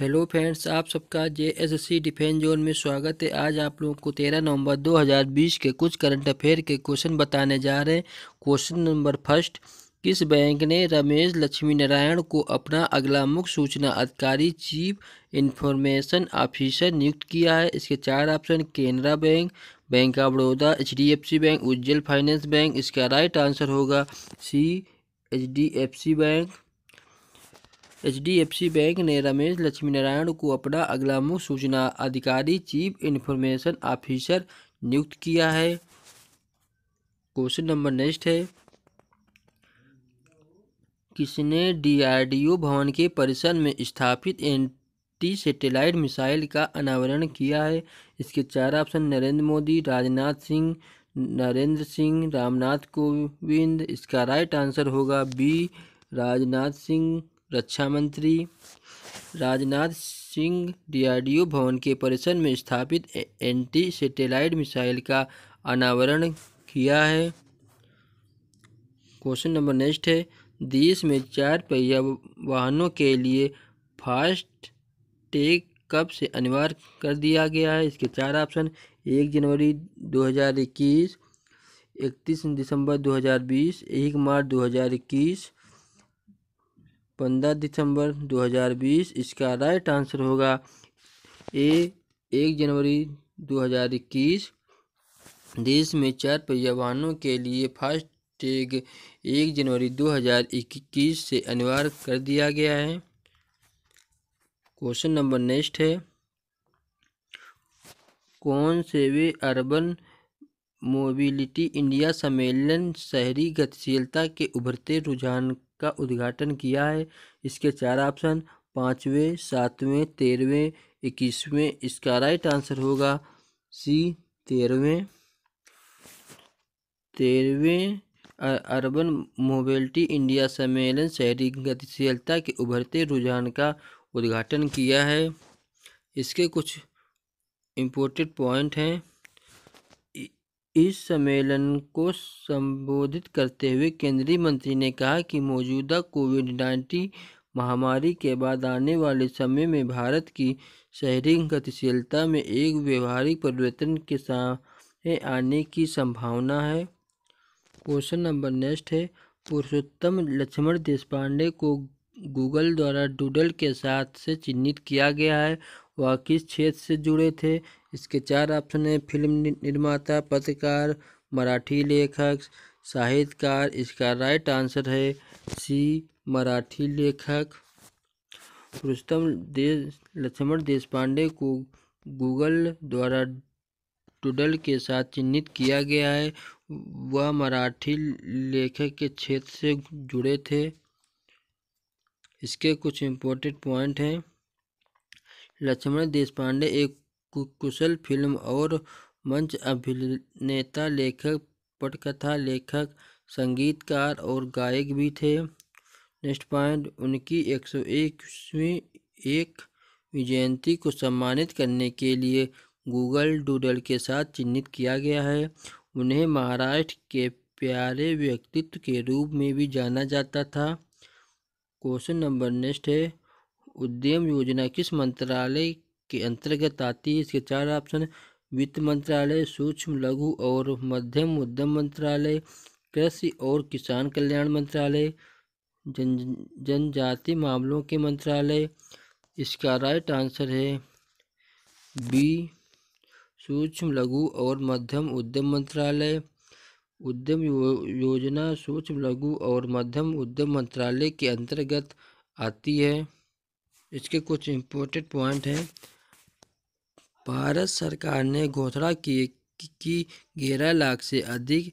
hello friends आप सबका J S C defence zone में स्वागत है आज आप लोगों को 13 नवंबर 2020 के कुछ करंट अफेयर के क्वेश्चन बताने जा रहे हैं क्वेश्चन नंबर फर्स्ट किस बैंक ने रमेश लक्ष्मी नारायण को अपना अगला मुख्य सूचना अधिकारी चीफ इंफॉर्मेशन ऑफिसर नियुक्त किया है इसके चार option Canara bank bank of Baroda H bank Ujjwal finance bank इसका राइट आंसर होगा C H bank HDFC bank ने रमेश लक्ष्मी नारायण को अपना अगला मुख्य सूचना अधिकारी चीफ इन्फॉर्मेशन ऑफिसर नियुक्त किया है क्वेश्चन नंबर नेक्स्ट है किसने डीआरडीओ भवन के परिसर में स्थापित एंटी सैटेलाइट मिसाइल का अनावरण किया है इसके चार ऑप्शन नरेंद्र मोदी राजनाथ सिंह नरेंद्र सिंह रामनाथ कोविंद इसका राइट आंसर होगा बी राजनाथ सिंह रक्षा मंत्री राजनाथ सिंह डीआरडीओ भवन के परिसर में स्थापित एंटी सेटेलाइट मिसाइल का अनावरण किया है क्वेश्चन नंबर नेक्स्ट है देश में चार पहिया वाहनों के लिए फास्ट टेक कब से अनिवार्य कर दिया गया है इसके चार ऑप्शन एक जनवरी 2021 इकतीस दिसंबर 2020 एक मार्च 2021 पंद्रह दिसंबर 2020 इसका राइट आंसर होगा ए एक जनवरी 2021 देश में चार पहिया वाहनों के लिए फास्ट टैग एक जनवरी 2021 से अनिवार्य कर दिया गया है क्वेश्चन नंबर नेक्स्ट है कौन से वे अर्बन मोबिलिटी इंडिया सम्मेलन शहरी गतिशीलता के उभरते रुझान का उद्घाटन किया है इसके चार ऑप्शन पाँचवें सातवें तेरहवें इक्कीसवें इसका राइट आंसर होगा सी तेरहवें तेरहवें अर्बन मोबिलिटी इंडिया सम्मेलन शहरी गतिशीलता के उभरते रुझान का उद्घाटन किया है इसके कुछ इम्पोर्टेंट पॉइंट हैं इस सम्मेलन को संबोधित करते हुए केंद्रीय मंत्री ने कहा कि मौजूदा कोविड नाइन्टीन महामारी के बाद आने वाले समय में भारत की शहरी गतिशीलता में एक व्यवहारिक परिवर्तन के सामने आने की संभावना है क्वेश्चन नंबर नेक्स्ट है पुरुषोत्तम लक्ष्मण देशपांडे को गूगल द्वारा डूडल के साथ से चिन्हित किया गया है वह किस क्षेत्र से जुड़े थे इसके चार ऑप्शन हैं फिल्म निर्माता पत्रकार मराठी लेखक साहित्यकार इसका राइट आंसर है सी मराठी लेखक पुरुषोत्तम देश लक्ष्मण देश पांडे को गूगल द्वारा टुडल के साथ चिन्हित किया गया है वह मराठी लेखक के क्षेत्र से जुड़े थे इसके कुछ इम्पोर्टेंट पॉइंट हैं लक्ष्मण देशपांडे एक कुशल फिल्म और मंच अभिनेता लेखक पटकथा लेखक संगीतकार और गायक भी थे नेक्स्ट पॉइंट उनकी एक सौ इक्कीसवीं एक जयंती को सम्मानित करने के लिए गूगल डूडल के साथ चिन्हित किया गया है उन्हें महाराष्ट्र के प्यारे व्यक्तित्व के रूप में भी जाना जाता था क्वेश्चन नंबर नेक्स्ट है उद्यम योजना किस मंत्रालय के अंतर्गत आती है इसके चार ऑप्शन वित्त मंत्रालय सूक्ष्म लघु और मध्यम उद्यम मंत्रालय कृषि और किसान कल्याण मंत्रालय जन जनजाति मामलों के मंत्रालय इसका राइट आंसर है बी सूक्ष्म लघु और मध्यम उद्यम मंत्रालय उद्यम यो, योजना सूक्ष्म लघु और मध्यम उद्यम मंत्रालय के अंतर्गत आती है इसके कुछ इम्पोर्टेंट पॉइंट हैं भारत सरकार ने घोषणा की कि ग्यारह लाख से अधिक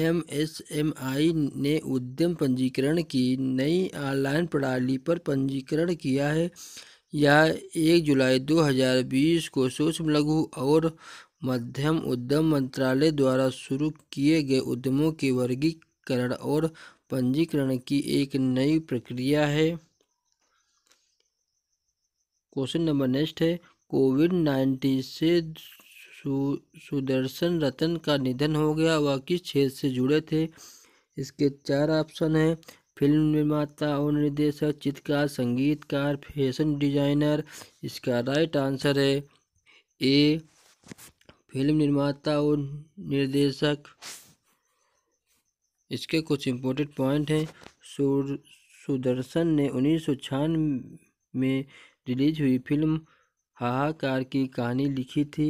एम एस एम आई ने उद्यम पंजीकरण की नई ऑनलाइन प्रणाली पर पंजीकरण किया है यह एक जुलाई 2020 को सूक्ष्म लघु और मध्यम उद्यम मंत्रालय द्वारा शुरू किए गए उद्यमों के वर्गीकरण और पंजीकरण की एक नई प्रक्रिया है क्वेश्चन नंबर नेक्स्ट है कोविड नाइन्टीन से सु, सुदर्शन रतन का निधन हो गया वह किस क्षेत्र से जुड़े थे इसके चार ऑप्शन हैं फिल्म निर्माता और निर्देशक चित्रकार संगीतकार फैशन डिजाइनर इसका राइट आंसर है ए फिल्म निर्माता और निर्देशक इसके कुछ इम्पोर्टेंट पॉइंट हैं सुदर्शन ने उन्नीस में रिलीज हुई फिल्म हाहाकार की कहानी लिखी थी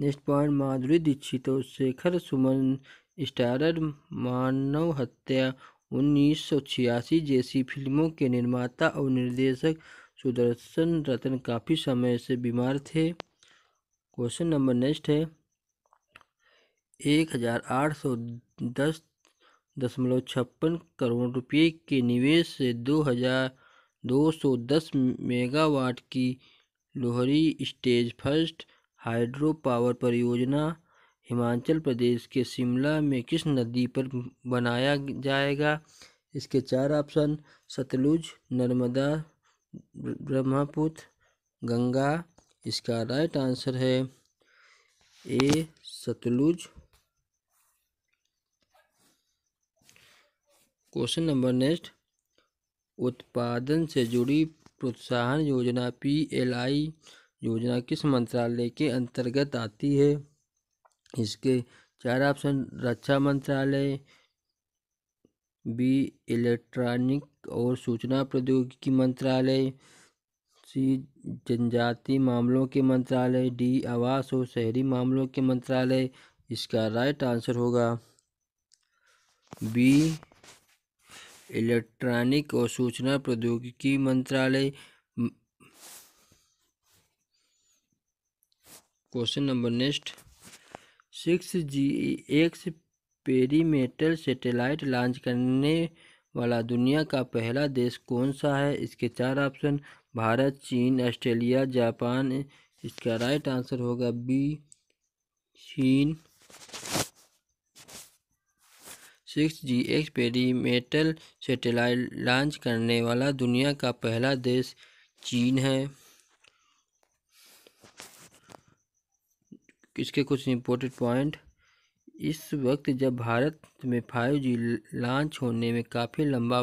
नेक्स्ट पॉइंट माधुरी दीक्षित तो शेखर सुमन स्टारर मानव हत्या उन्नीस सौ छियासी जैसी फिल्मों के निर्माता और निर्देशक सुदर्शन रतन काफ़ी समय से बीमार थे क्वेश्चन नंबर नेक्स्ट है एक हज़ार आठ सौ दस दशमलव छप्पन करोड़ रुपये के निवेश से दो हज़ार दो सौ दस मेगावाट की Lohri stage first hydro power परियोजना हिमाचल प्रदेश के शिमला में किस नदी पर बनाया जाएगा इसके चार ऑप्शन सतलुज नर्मदा ब्रह्मपुत्र गंगा इसका राइट आंसर है A Sutlej question number next उत्पादन से जुड़ी प्रोत्साहन योजना पीएलआई योजना किस मंत्रालय के अंतर्गत आती है इसके चार ऑप्शन रक्षा मंत्रालय बी इलेक्ट्रॉनिक और सूचना प्रौद्योगिकी मंत्रालय सी जनजाति मामलों के मंत्रालय डी आवास और शहरी मामलों के मंत्रालय इसका राइट आंसर होगा बी इलेक्ट्रॉनिक और सूचना प्रौद्योगिकी मंत्रालय question number next six G experimental satellite launch करने वाला दुनिया का पहला देश कौन सा है इसके चार ऑप्शन भारत चीन ऑस्ट्रेलिया जापान इसका राइट आंसर होगा बी चीन six G experimental satellite launch करने वाला दुनिया का पहला देश चीन है इसके कुछ इम्पोर्टेंट पॉइंट इस वक्त जब भारत में फाइव जी लॉन्च होने में काफ़ी लंबा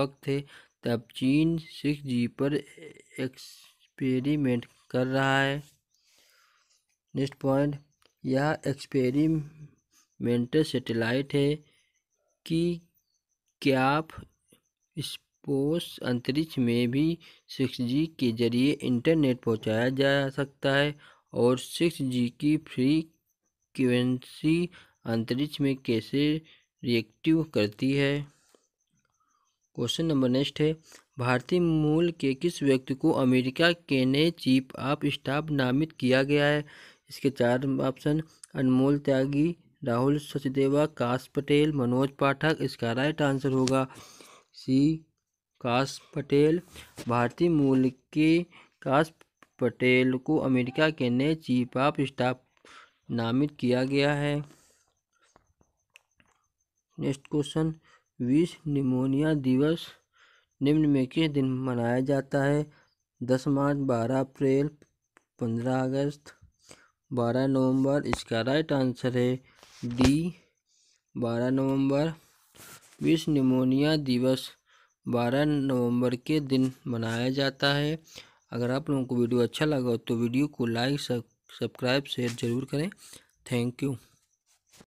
वक्त है तब चीन सिक्स जी पर एक्सपेरिमेंट कर रहा है नेक्स्ट पॉइंट यह एक्सपेरिमेंटल सेटेलाइट है कि क्या आप स्पोस अंतरिक्ष में भी सिक्स जी के ज़रिए इंटरनेट पहुंचाया जा सकता है और सिक्स जी की फ्रीक्वेंसी अंतरिक्ष में कैसे रिएक्टिव करती है क्वेश्चन नंबर नेक्स्ट है भारतीय मूल के किस व्यक्ति को अमेरिका के नए चीफ ऑफ स्टाफ नामित किया गया है इसके चार ऑप्शन अनमोल त्यागी राहुल सचदेवा काश पटेल मनोज पाठक इसका राइट आंसर होगा सी काश पटेल भारतीय मूल के काश पटेल को अमेरिका के नए चीफ ऑफ स्टाफ नामित किया गया है नेक्स्ट क्वेश्चन विश्व निमोनिया दिवस निम्न में किस दिन मनाया जाता है दस मार्च बारह अप्रैल पंद्रह अगस्त बारह नवंबर इसका राइट आंसर है डी बारह नवंबर विश्व निमोनिया दिवस बारह नवंबर के दिन मनाया जाता है अगर आप लोगों को वीडियो अच्छा लगा हो तो वीडियो को लाइक सब्सक्राइब शेयर ज़रूर करें थैंक यू